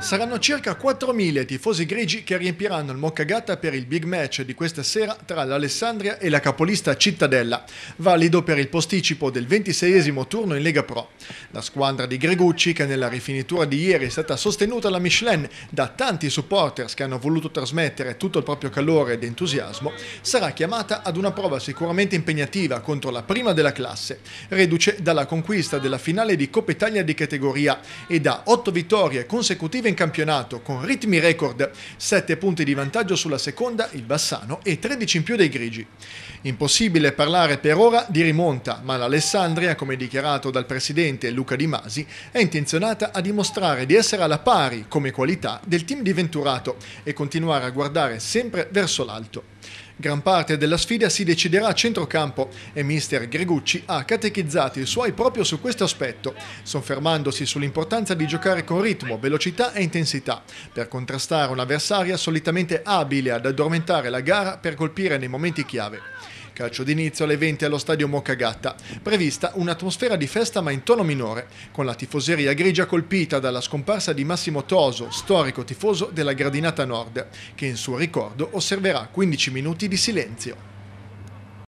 Saranno circa 4.000 i tifosi grigi che riempiranno il Moccagata per il big match di questa sera tra l'Alessandria e la capolista Cittadella, valido per il posticipo del 26 turno in Lega Pro. La squadra di Gregucci, che nella rifinitura di ieri è stata sostenuta alla Michelin da tanti supporters che hanno voluto trasmettere tutto il proprio calore ed entusiasmo, sarà chiamata ad una prova sicuramente impegnativa contro la prima della classe, reduce dalla conquista della finale di Coppa Italia di categoria e da 8 vittorie consecutive in campionato con ritmi record, 7 punti di vantaggio sulla seconda, il Bassano, e 13 in più dei Grigi. Impossibile parlare per ora di rimonta, ma l'Alessandria, come dichiarato dal presidente Luca Di Masi, è intenzionata a dimostrare di essere alla pari come qualità del team di Venturato e continuare a guardare sempre verso l'alto. Gran parte della sfida si deciderà a centrocampo e mister Gregucci ha catechizzato i suoi proprio su questo aspetto, soffermandosi sull'importanza di giocare con ritmo, velocità e intensità, per contrastare un'avversaria solitamente abile ad addormentare la gara per colpire nei momenti chiave. Calcio d'inizio alle 20 allo stadio Moccagatta. Prevista un'atmosfera di festa ma in tono minore, con la tifoseria grigia colpita dalla scomparsa di Massimo Toso, storico tifoso della Gradinata Nord, che in suo ricordo osserverà 15 minuti di silenzio.